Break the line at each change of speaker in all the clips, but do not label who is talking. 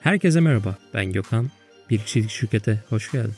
Herkese merhaba, ben Gökhan. Bir kişilik şirkete hoş geldin.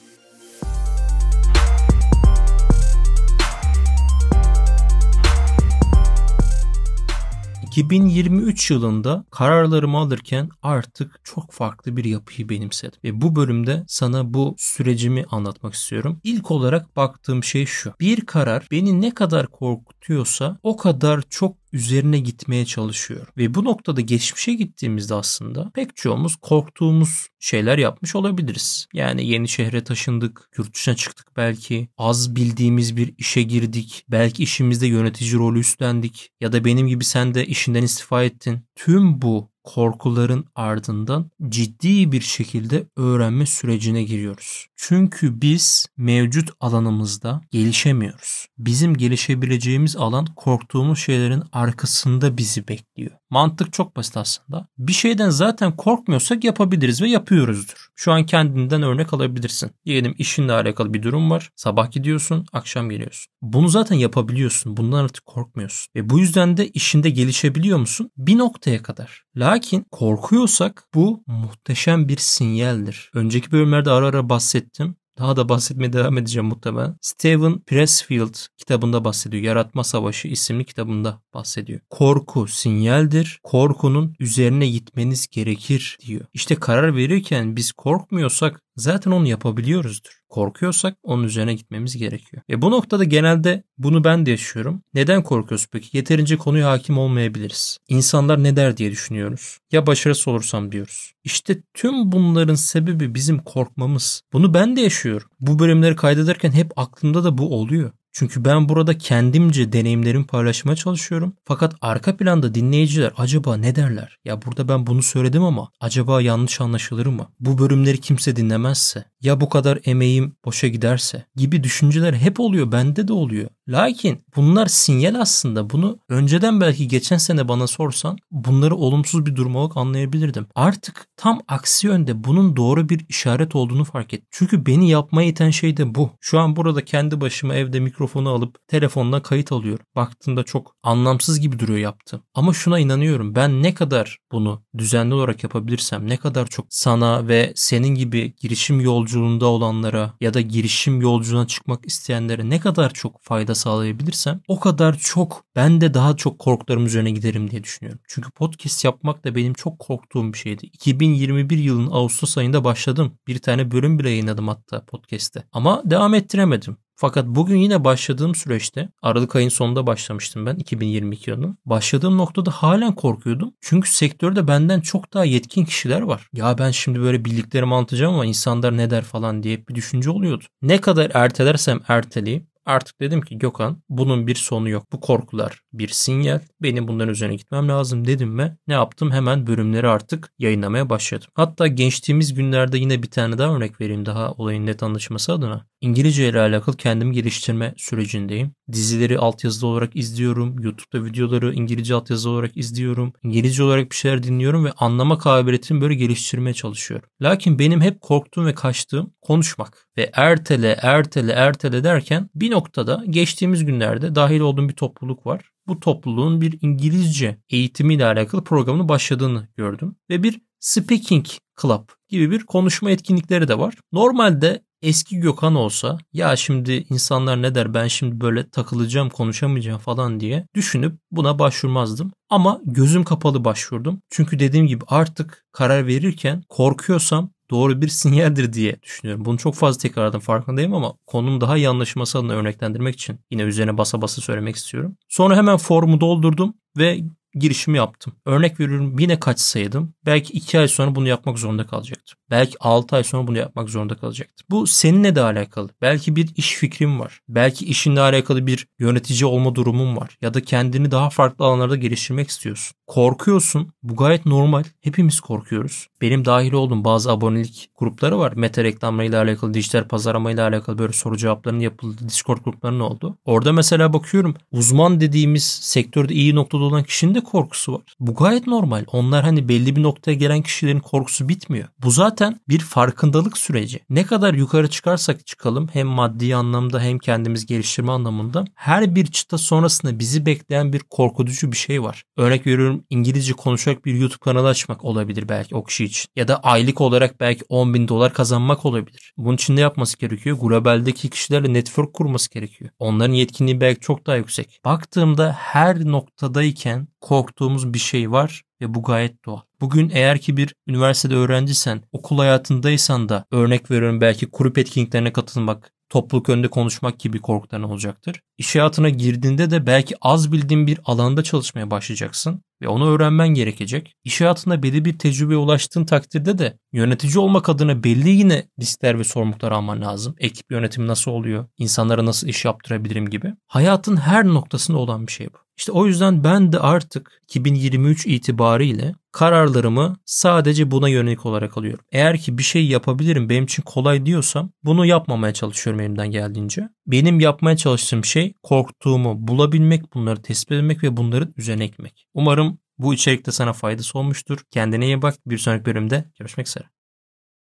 ...2023 yılında kararlarımı alırken artık çok farklı bir yapıyı benimsedim. Ve bu bölümde sana bu sürecimi anlatmak istiyorum. İlk olarak baktığım şey şu. Bir karar beni ne kadar korkutuyorsa o kadar çok üzerine gitmeye çalışıyor. Ve bu noktada geçmişe gittiğimizde aslında pek çoğumuz korktuğumuz şeyler yapmış olabiliriz. Yani yeni şehre taşındık, yurt dışına çıktık belki, az bildiğimiz bir işe girdik, belki işimizde yönetici rolü üstlendik ya da benim gibi sen de işinden istifa ettin. Tüm bu korkuların ardından ciddi bir şekilde öğrenme sürecine giriyoruz. Çünkü biz mevcut alanımızda gelişemiyoruz. Bizim gelişebileceğimiz alan korktuğumuz şeylerin arkasında bizi bekliyor. Mantık çok basit aslında. Bir şeyden zaten korkmuyorsak yapabiliriz ve yapıyoruzdur. Şu an kendinden örnek alabilirsin. Diyelim işinle alakalı bir durum var. Sabah gidiyorsun, akşam geliyorsun. Bunu zaten yapabiliyorsun. Bundan artık korkmuyorsun. Ve bu yüzden de işinde gelişebiliyor musun? Bir noktaya kadar. Lakin korkuyorsak bu muhteşem bir sinyaldir. Önceki bölümlerde ara ara bahsettim. Daha da bahsetmeye devam edeceğim muhtemelen. Steven Pressfield kitabında bahsediyor. Yaratma Savaşı isimli kitabında bahsediyor. Korku sinyaldir. Korkunun üzerine gitmeniz gerekir diyor. İşte karar verirken biz korkmuyorsak zaten onu yapabiliyoruzdur. Korkuyorsak onun üzerine gitmemiz gerekiyor. Ve bu noktada genelde bunu ben de yaşıyorum. Neden korkuyoruz peki? Yeterince konuya hakim olmayabiliriz. İnsanlar ne der diye düşünüyoruz. Ya başarısız olursam diyoruz. İşte tüm bunların sebebi bizim korkmamız. Bunu ben de yaşıyorum. Bu bölümleri kaydederken hep aklımda da bu oluyor. Çünkü ben burada kendimce deneyimlerimi paylaşmaya çalışıyorum. Fakat arka planda dinleyiciler acaba ne derler? Ya burada ben bunu söyledim ama acaba yanlış anlaşılır mı? Bu bölümleri kimse dinlemezse ya bu kadar emeğim boşa giderse gibi düşünceler hep oluyor bende de oluyor. Lakin bunlar sinyal aslında bunu önceden belki geçen sene bana sorsan bunları olumsuz bir durum olarak anlayabilirdim. Artık tam aksi yönde bunun doğru bir işaret olduğunu fark ettim. Çünkü beni yapmaya iten şey de bu. Şu an burada kendi başıma evde mikrofonu alıp telefonla kayıt alıyorum. Baktığımda çok anlamsız gibi duruyor yaptım. Ama şuna inanıyorum ben ne kadar bunu düzenli olarak yapabilirsem ne kadar çok sana ve senin gibi girişim yolcu yolculuğunda olanlara ya da girişim yolculuğuna çıkmak isteyenlere ne kadar çok fayda sağlayabilirsem o kadar çok ben de daha çok korkularım üzerine giderim diye düşünüyorum. Çünkü podcast yapmak da benim çok korktuğum bir şeydi. 2021 yılın Ağustos ayında başladım. Bir tane bölüm bile yayınladım hatta podcast'te. Ama devam ettiremedim. Fakat bugün yine başladığım süreçte Aralık ayın sonunda başlamıştım ben 2022 yılının. Başladığım noktada halen korkuyordum. Çünkü sektörde benden çok daha yetkin kişiler var. Ya ben şimdi böyle bildiklerimi anlatacağım ama insanlar ne der falan diye bir düşünce oluyordu. Ne kadar ertelersem erteleyeyim Artık dedim ki Gökhan bunun bir sonu yok. Bu korkular bir sinyal. Benim bundan üzerine gitmem lazım dedim ve ne yaptım? Hemen bölümleri artık yayınlamaya başladım. Hatta gençliğimiz günlerde yine bir tane daha örnek vereyim daha olayın net anlaşılması adına. İngilizce ile alakalı kendimi geliştirme sürecindeyim. Dizileri altyazılı olarak izliyorum. YouTube'da videoları İngilizce altyazılı olarak izliyorum. İngilizce olarak bir şeyler dinliyorum ve anlama kabiliyetimi böyle geliştirmeye çalışıyorum. Lakin benim hep korktuğum ve kaçtığım konuşmak ve ertele, ertele, ertele derken bir noktada geçtiğimiz günlerde dahil olduğum bir topluluk var. Bu topluluğun bir İngilizce eğitimiyle alakalı programını başladığını gördüm ve bir speaking club gibi bir konuşma etkinlikleri de var. Normalde eski Gökhan olsa ya şimdi insanlar ne der ben şimdi böyle takılacağım konuşamayacağım falan diye düşünüp buna başvurmazdım. Ama gözüm kapalı başvurdum. Çünkü dediğim gibi artık karar verirken korkuyorsam doğru bir sinyaldir diye düşünüyorum. Bunu çok fazla tekrardan farkındayım ama konum daha iyi anlaşılması adına örneklendirmek için yine üzerine basa basa söylemek istiyorum. Sonra hemen formu doldurdum ve girişimi yaptım. Örnek veriyorum yine kaçsaydım belki 2 ay sonra bunu yapmak zorunda kalacaktım. Belki 6 ay sonra bunu yapmak zorunda kalacaktım. Bu seninle de alakalı. Belki bir iş fikrim var. Belki işinle alakalı bir yönetici olma durumun var. Ya da kendini daha farklı alanlarda geliştirmek istiyorsun. Korkuyorsun. Bu gayet normal. Hepimiz korkuyoruz. Benim dahil olduğum bazı abonelik grupları var. Meta reklamlarıyla alakalı, dijital pazarlamayla alakalı böyle soru cevaplarının yapıldığı Discord gruplarının oldu. Orada mesela bakıyorum uzman dediğimiz sektörde iyi noktada olan kişinin de korkusu var. Bu gayet normal. Onlar hani belli bir noktaya gelen kişilerin korkusu bitmiyor. Bu zaten bir farkındalık süreci. Ne kadar yukarı çıkarsak çıkalım hem maddi anlamda hem kendimiz geliştirme anlamında her bir çıta sonrasında bizi bekleyen bir korkutucu bir şey var. Örnek veriyorum İngilizce konuşarak bir YouTube kanalı açmak olabilir belki o kişi için. Ya da aylık olarak belki 10 bin dolar kazanmak olabilir. Bunun için ne yapması gerekiyor? Global'deki kişilerle network kurması gerekiyor. Onların yetkinliği belki çok daha yüksek. Baktığımda her noktadayken korktuğumuz bir şey var ve bu gayet doğal. Bugün eğer ki bir üniversitede öğrencisen, okul hayatındaysan da örnek veriyorum belki grup etkinliklerine katılmak, topluluk önünde konuşmak gibi korkuların olacaktır. İş hayatına girdiğinde de belki az bildiğin bir alanda çalışmaya başlayacaksın ve onu öğrenmen gerekecek. İş hayatında belli bir tecrübeye ulaştığın takdirde de yönetici olmak adına belli yine listeler ve sorumluluklar alman lazım. Ekip yönetimi nasıl oluyor? İnsanlara nasıl iş yaptırabilirim gibi. Hayatın her noktasında olan bir şey bu. İşte o yüzden ben de artık 2023 itibariyle kararlarımı sadece buna yönelik olarak alıyorum. Eğer ki bir şey yapabilirim benim için kolay diyorsam bunu yapmamaya çalışıyorum elimden geldiğince. Benim yapmaya çalıştığım şey korktuğumu bulabilmek, bunları tespit etmek ve bunları üzerine ekmek. Umarım bu içerikte sana faydası olmuştur. Kendine iyi bak. Bir sonraki bölümde görüşmek üzere.